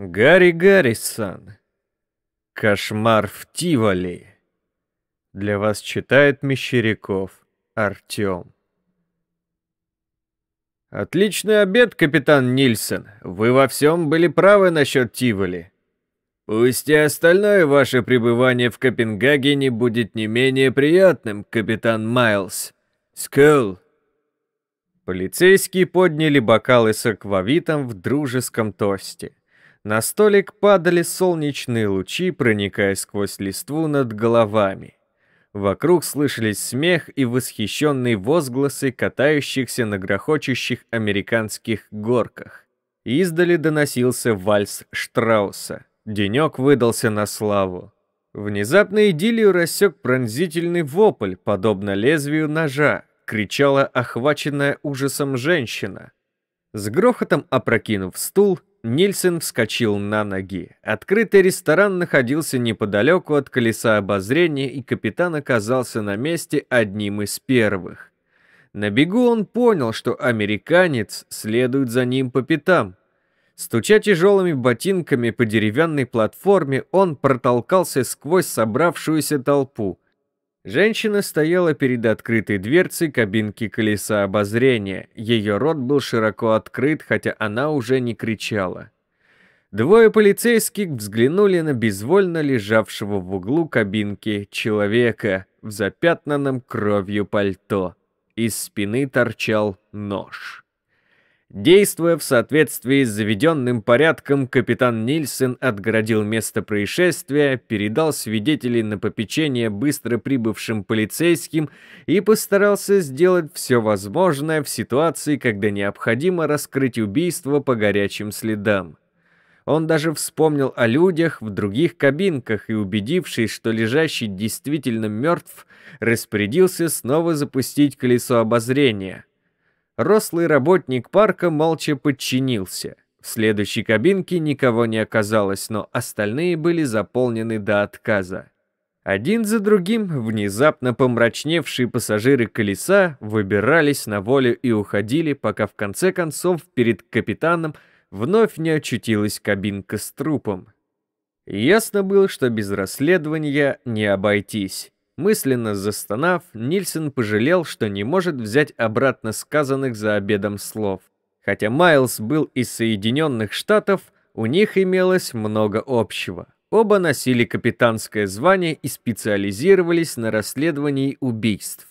Гарри Гаррисон. Кошмар в Тиволи. Для вас читает Мещеряков Артем. Отличный обед, капитан Нильсон. Вы во всем были правы насчет Тиволи. Пусть и остальное ваше пребывание в Копенгагене будет не менее приятным, капитан Майлз. Скул. Полицейские подняли бокалы с аквавитом в дружеском тосте. На столик падали солнечные лучи, проникая сквозь листву над головами. Вокруг слышались смех и восхищенные возгласы катающихся на грохочущих американских горках. Издали доносился вальс Штрауса. Денек выдался на славу. Внезапно идиллию рассек пронзительный вопль, подобно лезвию ножа, кричала охваченная ужасом женщина. С грохотом опрокинув стул, Нильсен вскочил на ноги. Открытый ресторан находился неподалеку от колеса обозрения, и капитан оказался на месте одним из первых. На бегу он понял, что американец следует за ним по пятам. Стуча тяжелыми ботинками по деревянной платформе, он протолкался сквозь собравшуюся толпу – Женщина стояла перед открытой дверцей кабинки колеса обозрения. Ее рот был широко открыт, хотя она уже не кричала. Двое полицейских взглянули на безвольно лежавшего в углу кабинки человека в запятнанном кровью пальто. Из спины торчал нож. Действуя в соответствии с заведенным порядком, капитан Нильсон отгородил место происшествия, передал свидетелей на попечение быстро прибывшим полицейским и постарался сделать все возможное в ситуации, когда необходимо раскрыть убийство по горячим следам. Он даже вспомнил о людях в других кабинках и, убедившись, что лежащий действительно мертв, распорядился снова запустить колесо обозрения – Рослый работник парка молча подчинился. В следующей кабинке никого не оказалось, но остальные были заполнены до отказа. Один за другим внезапно помрачневшие пассажиры колеса выбирались на волю и уходили, пока в конце концов перед капитаном вновь не очутилась кабинка с трупом. Ясно было, что без расследования не обойтись. Мысленно застонав, Нильсон пожалел, что не может взять обратно сказанных за обедом слов. Хотя Майлз был из Соединенных Штатов, у них имелось много общего. Оба носили капитанское звание и специализировались на расследовании убийств.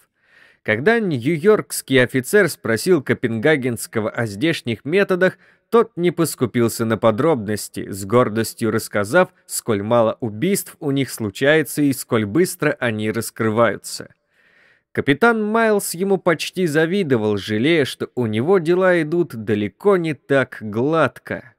Когда нью-йоркский офицер спросил Копенгагенского о здешних методах, тот не поскупился на подробности, с гордостью рассказав, сколь мало убийств у них случается и сколь быстро они раскрываются. Капитан Майлз ему почти завидовал, жалея, что у него дела идут далеко не так гладко.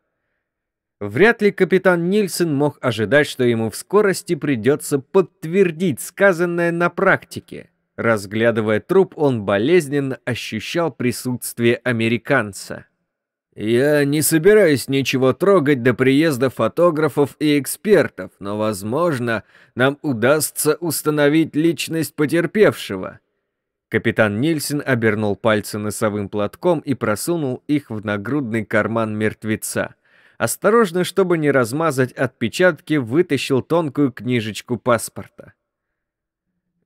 Вряд ли капитан Нильсон мог ожидать, что ему в скорости придется подтвердить сказанное на практике – Разглядывая труп, он болезненно ощущал присутствие американца. «Я не собираюсь ничего трогать до приезда фотографов и экспертов, но, возможно, нам удастся установить личность потерпевшего». Капитан Нильсен обернул пальцы носовым платком и просунул их в нагрудный карман мертвеца. Осторожно, чтобы не размазать отпечатки, вытащил тонкую книжечку паспорта.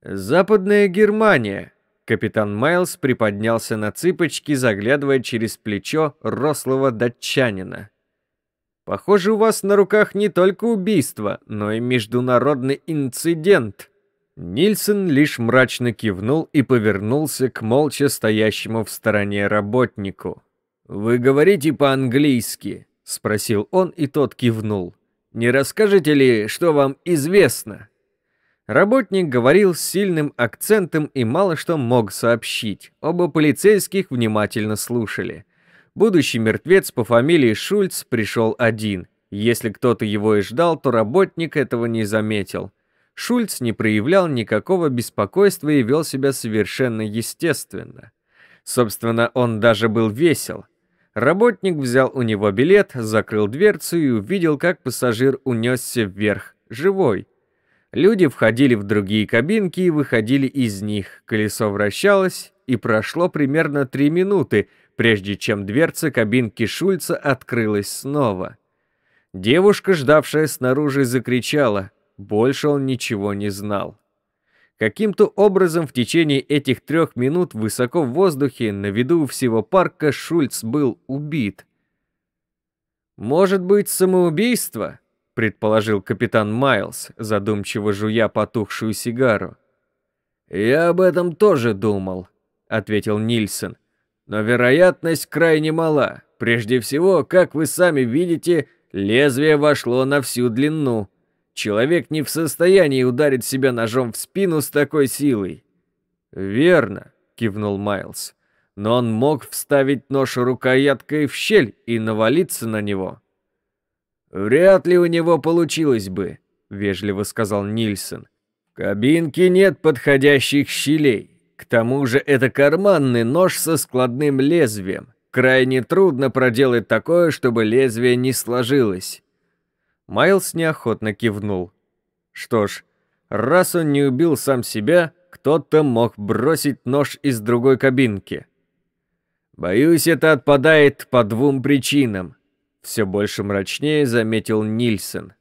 «Западная Германия», Капитан Майлз приподнялся на цыпочки, заглядывая через плечо рослого датчанина. «Похоже, у вас на руках не только убийство, но и международный инцидент». Нильсон лишь мрачно кивнул и повернулся к молча стоящему в стороне работнику. «Вы говорите по-английски?» – спросил он, и тот кивнул. «Не расскажете ли, что вам известно?» Работник говорил с сильным акцентом и мало что мог сообщить. Оба полицейских внимательно слушали. Будущий мертвец по фамилии Шульц пришел один. Если кто-то его и ждал, то работник этого не заметил. Шульц не проявлял никакого беспокойства и вел себя совершенно естественно. Собственно, он даже был весел. Работник взял у него билет, закрыл дверцу и увидел, как пассажир унесся вверх, живой – Люди входили в другие кабинки и выходили из них. Колесо вращалось, и прошло примерно три минуты, прежде чем дверца кабинки Шульца открылась снова. Девушка, ждавшая снаружи, закричала. Больше он ничего не знал. Каким-то образом в течение этих трех минут высоко в воздухе, на виду всего парка, Шульц был убит. «Может быть, самоубийство?» предположил капитан Майлз, задумчиво жуя потухшую сигару. «Я об этом тоже думал», — ответил Нильсон. «Но вероятность крайне мала. Прежде всего, как вы сами видите, лезвие вошло на всю длину. Человек не в состоянии ударить себя ножом в спину с такой силой». «Верно», — кивнул Майлз. «Но он мог вставить нож рукояткой в щель и навалиться на него». «Вряд ли у него получилось бы», — вежливо сказал Нильсон. «В кабинке нет подходящих щелей. К тому же это карманный нож со складным лезвием. Крайне трудно проделать такое, чтобы лезвие не сложилось». Майлз неохотно кивнул. Что ж, раз он не убил сам себя, кто-то мог бросить нож из другой кабинки. Боюсь, это отпадает по двум причинам все больше мрачнее заметил Нильсон.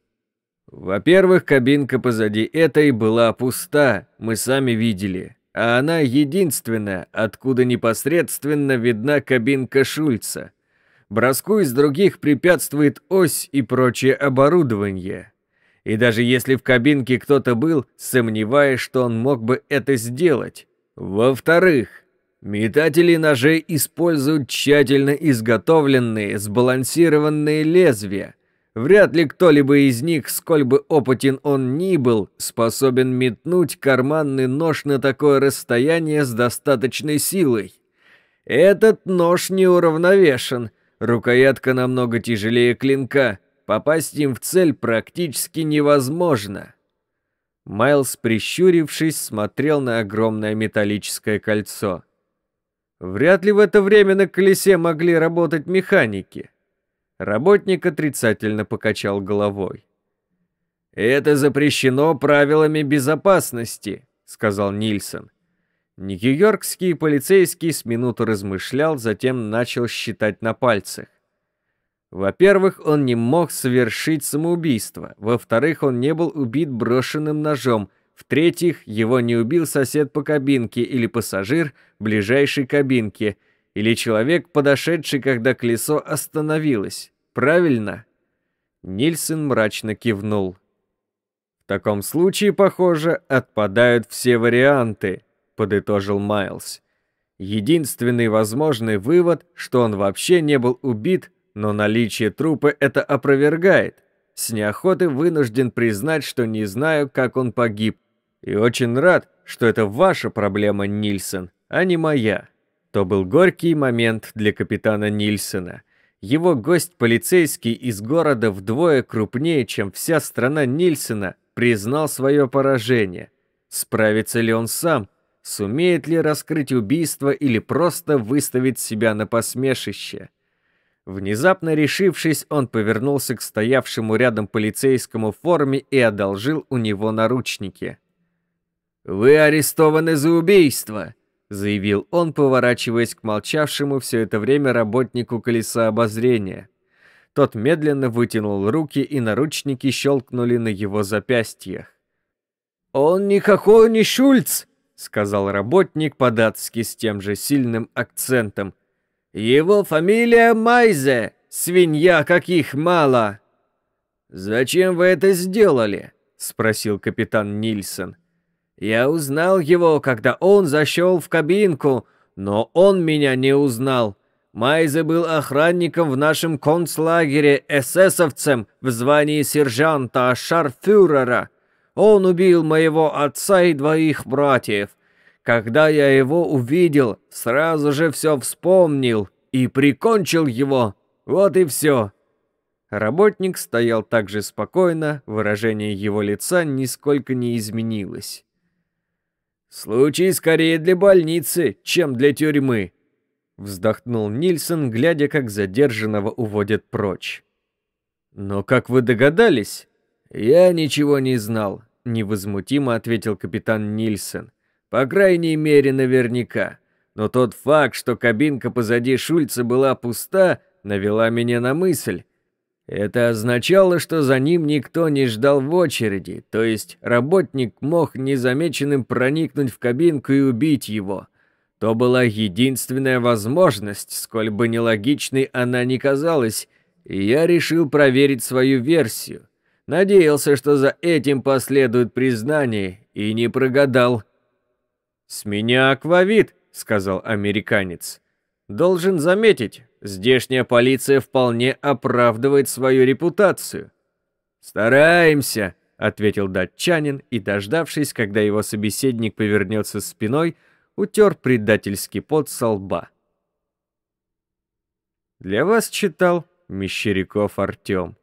Во-первых, кабинка позади этой была пуста, мы сами видели, а она единственная, откуда непосредственно видна кабинка Шульца. Броску из других препятствует ось и прочее оборудование. И даже если в кабинке кто-то был, сомневаюсь, что он мог бы это сделать. Во-вторых, Метатели ножей используют тщательно изготовленные, сбалансированные лезвия. Вряд ли кто-либо из них, сколь бы опытен он ни был, способен метнуть карманный нож на такое расстояние с достаточной силой. Этот нож неуравновешен, рукоятка намного тяжелее клинка, попасть им в цель практически невозможно. Майлз, прищурившись, смотрел на огромное металлическое кольцо – Вряд ли в это время на колесе могли работать механики. Работник отрицательно покачал головой. «Это запрещено правилами безопасности», — сказал Нильсон. Нью-Йоркский полицейский с минуту размышлял, затем начал считать на пальцах. Во-первых, он не мог совершить самоубийство. Во-вторых, он не был убит брошенным ножом — в-третьих, его не убил сосед по кабинке или пассажир ближайшей кабинки, или человек, подошедший, когда колесо остановилось. Правильно? Нильсон мрачно кивнул. В таком случае, похоже, отпадают все варианты, подытожил Майлз. Единственный возможный вывод, что он вообще не был убит, но наличие трупа это опровергает. С неохотой вынужден признать, что не знаю, как он погиб, и очень рад, что это ваша проблема, Нильсон, а не моя. То был горький момент для капитана Нильсона. Его гость-полицейский из города вдвое крупнее, чем вся страна Нильсона, признал свое поражение. Справится ли он сам? Сумеет ли раскрыть убийство или просто выставить себя на посмешище? Внезапно решившись, он повернулся к стоявшему рядом полицейскому форме и одолжил у него наручники. «Вы арестованы за убийство», — заявил он, поворачиваясь к молчавшему все это время работнику колеса обозрения. Тот медленно вытянул руки, и наручники щелкнули на его запястьях. «Он никакой не Шульц!» — сказал работник по-датски с тем же сильным акцентом. «Его фамилия Майзе! Свинья каких мало!» «Зачем вы это сделали?» — спросил капитан Нильсон. Я узнал его, когда он зашел в кабинку, но он меня не узнал. Майзе был охранником в нашем концлагере, эсэсовцем в звании сержанта Шарфюрера. Он убил моего отца и двоих братьев. Когда я его увидел, сразу же все вспомнил и прикончил его. Вот и все. Работник стоял так же спокойно, выражение его лица нисколько не изменилось. Случай скорее для больницы, чем для тюрьмы, вздохнул Нильсон, глядя, как задержанного уводят прочь. Но как вы догадались? Я ничего не знал, невозмутимо ответил капитан Нильсон. По крайней мере, наверняка. Но тот факт, что кабинка позади Шульца была пуста, навела меня на мысль. Это означало, что за ним никто не ждал в очереди, то есть работник мог незамеченным проникнуть в кабинку и убить его. То была единственная возможность, сколь бы нелогичной она ни казалась, и я решил проверить свою версию. Надеялся, что за этим последует признание, и не прогадал. «С меня аквавит», — сказал американец. «Должен заметить, Здешняя полиция вполне оправдывает свою репутацию. Стараемся, ответил датчанин и, дождавшись, когда его собеседник повернется спиной, утер предательский пот со лба. Для вас читал Мещеряков Артем.